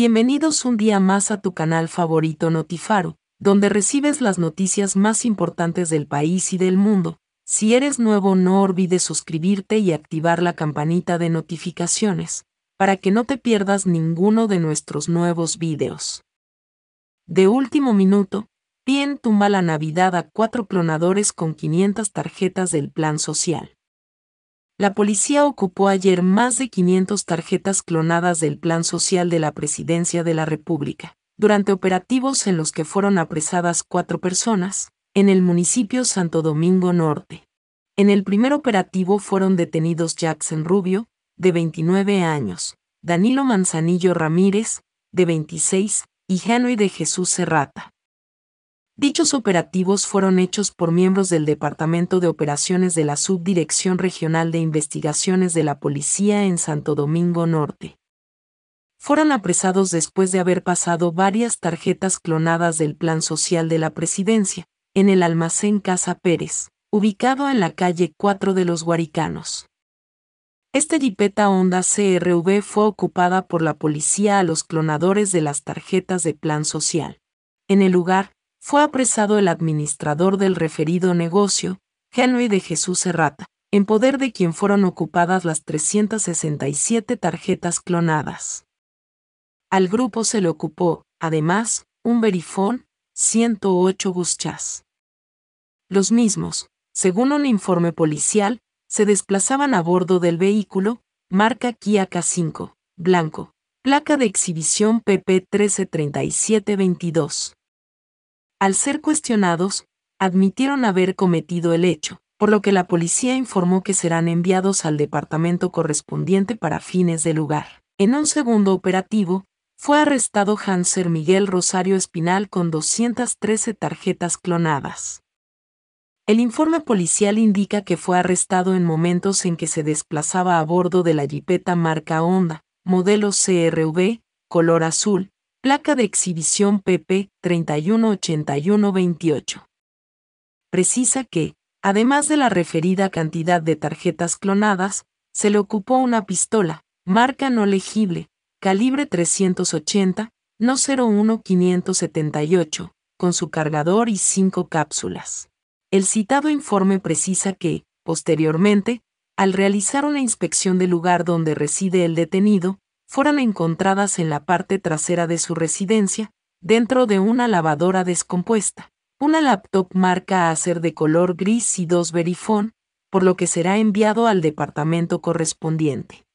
Bienvenidos un día más a tu canal favorito Notifaro, donde recibes las noticias más importantes del país y del mundo. Si eres nuevo no olvides suscribirte y activar la campanita de notificaciones, para que no te pierdas ninguno de nuestros nuevos videos. De último minuto, bien tumba la Navidad a cuatro clonadores con 500 tarjetas del plan social. La policía ocupó ayer más de 500 tarjetas clonadas del Plan Social de la Presidencia de la República, durante operativos en los que fueron apresadas cuatro personas, en el municipio Santo Domingo Norte. En el primer operativo fueron detenidos Jackson Rubio, de 29 años, Danilo Manzanillo Ramírez, de 26, y Henry de Jesús Serrata, Dichos operativos fueron hechos por miembros del Departamento de Operaciones de la Subdirección Regional de Investigaciones de la Policía en Santo Domingo Norte. Fueron apresados después de haber pasado varias tarjetas clonadas del Plan Social de la Presidencia, en el almacén Casa Pérez, ubicado en la calle 4 de los Guaricanos. Esta jipeta Honda CRV fue ocupada por la policía a los clonadores de las tarjetas de Plan Social. En el lugar, fue apresado el administrador del referido negocio, Henry de Jesús Serrata, en poder de quien fueron ocupadas las 367 tarjetas clonadas. Al grupo se le ocupó, además, un verifón, 108 guschas. Los mismos, según un informe policial, se desplazaban a bordo del vehículo, marca Kia K5, blanco, placa de exhibición PP 133722. Al ser cuestionados, admitieron haber cometido el hecho, por lo que la policía informó que serán enviados al departamento correspondiente para fines de lugar. En un segundo operativo, fue arrestado Hanser Miguel Rosario Espinal con 213 tarjetas clonadas. El informe policial indica que fue arrestado en momentos en que se desplazaba a bordo de la jipeta marca Honda, modelo CRV, color azul, Placa de exhibición PP 318128. Precisa que, además de la referida cantidad de tarjetas clonadas, se le ocupó una pistola, marca no legible, calibre 380, no 01578, con su cargador y cinco cápsulas. El citado informe precisa que, posteriormente, al realizar una inspección del lugar donde reside el detenido, fueron encontradas en la parte trasera de su residencia, dentro de una lavadora descompuesta, una laptop marca Acer de color gris y dos verifón, por lo que será enviado al departamento correspondiente.